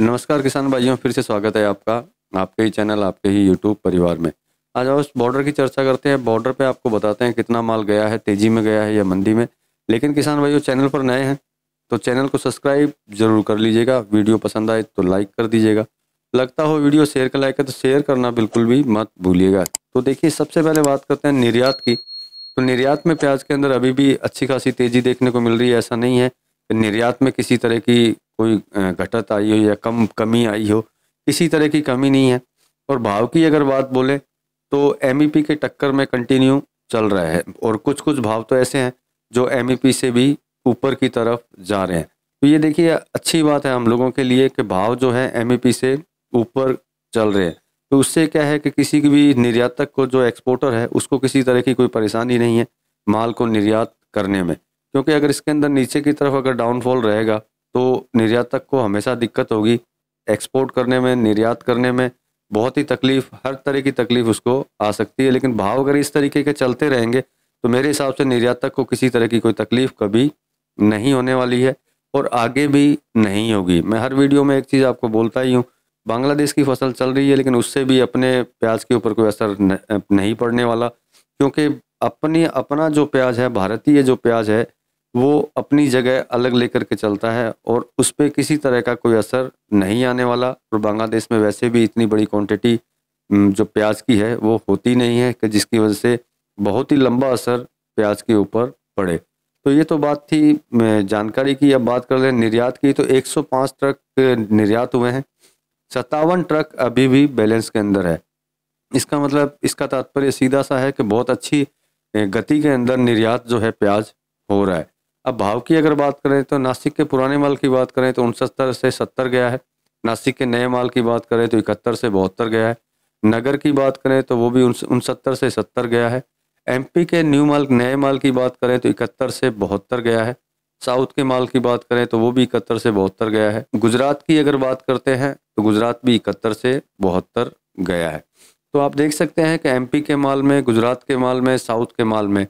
नमस्कार किसान भाइयों फिर से स्वागत है आपका आपके ही चैनल आपके ही यूट्यूब परिवार में आज आप बॉर्डर की चर्चा करते हैं बॉर्डर पे आपको बताते हैं कितना माल गया है तेज़ी में गया है या मंदी में लेकिन किसान भाइयों चैनल पर नए हैं तो चैनल को सब्सक्राइब जरूर कर लीजिएगा वीडियो पसंद आए तो लाइक कर दीजिएगा लगता हो वीडियो शेयर का लाइक है तो शेयर करना बिल्कुल भी मत भूलिएगा तो देखिए सबसे पहले बात करते हैं निर्यात की तो निर्यात में प्याज के अंदर अभी भी अच्छी खासी तेज़ी देखने को मिल रही है ऐसा नहीं है निर्यात में किसी तरह की कोई घटत आई हो या कम कमी आई हो किसी तरह की कमी नहीं है और भाव की अगर बात बोले तो एम e के टक्कर में कंटिन्यू चल रहा है और कुछ कुछ भाव तो ऐसे हैं जो एम e से भी ऊपर की तरफ जा रहे हैं तो ये देखिए अच्छी बात है हम लोगों के लिए कि भाव जो है एम e से ऊपर चल रहे हैं तो उससे क्या है कि किसी की भी निर्यातक को जो एक्सपोर्टर है उसको किसी तरह की कोई परेशानी नहीं है माल को निर्यात करने में क्योंकि अगर इसके अंदर नीचे की तरफ अगर डाउनफॉल रहेगा तो निर्यातक को हमेशा दिक्कत होगी एक्सपोर्ट करने में निर्यात करने में बहुत ही तकलीफ हर तरह की तकलीफ उसको आ सकती है लेकिन भाव अगर इस तरीके के चलते रहेंगे तो मेरे हिसाब से निर्यातक को किसी तरह की कोई तकलीफ कभी नहीं होने वाली है और आगे भी नहीं होगी मैं हर वीडियो में एक चीज़ आपको बोलता ही हूँ बांग्लादेश की फसल चल रही है लेकिन उससे भी अपने प्याज के ऊपर कोई असर नहीं पड़ने वाला क्योंकि अपनी अपना जो प्याज है भारतीय जो प्याज है वो अपनी जगह अलग लेकर के चलता है और उस पर किसी तरह का कोई असर नहीं आने वाला और बांग्लादेश में वैसे भी इतनी बड़ी क्वांटिटी जो प्याज की है वो होती नहीं है कि जिसकी वजह से बहुत ही लंबा असर प्याज के ऊपर पड़े तो ये तो बात थी जानकारी की अब बात कर लें निर्यात की तो 105 ट्रक निर्यात हुए हैं सत्तावन ट्रक अभी भी बैलेंस के अंदर है इसका मतलब इसका तात्पर्य सीधा सा है कि बहुत अच्छी गति के अंदर निर्यात जो है प्याज हो रहा है अब भाव की अगर बात करें तो नासिक के पुराने माल की बात करें तो उनसत्तर से सत्तर गया है नासिक के नए माल की बात करें तो इकहत्तर से बहत्तर गया है नगर की बात करें तो वो भी उनसत्तर से सत्तर गया है एमपी के न्यू माल नए माल की बात करें तो इकहत्तर से बहत्तर गया है साउथ के माल की बात करें तो वो भी इकहत्तर से बहत्तर गया है गुजरात की अगर बात करते हैं तो गुजरात भी इकहत्तर से बहत्तर गया है तो आप देख सकते हैं कि एमपी के माल में गुजरात के माल में साउथ के माल में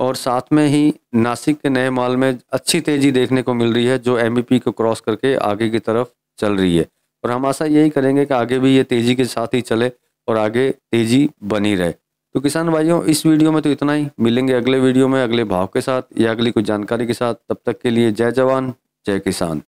और साथ में ही नासिक के नए माल में अच्छी तेज़ी देखने को मिल रही है जो एम को क्रॉस करके आगे की तरफ चल रही है और हम आशा यही करेंगे कि आगे भी ये तेज़ी के साथ ही चले और आगे तेज़ी बनी रहे तो किसान भाइयों इस वीडियो में तो इतना ही मिलेंगे अगले वीडियो में अगले भाव के साथ या अगली कुछ जानकारी के साथ तब तक के लिए जय जवान जय किसान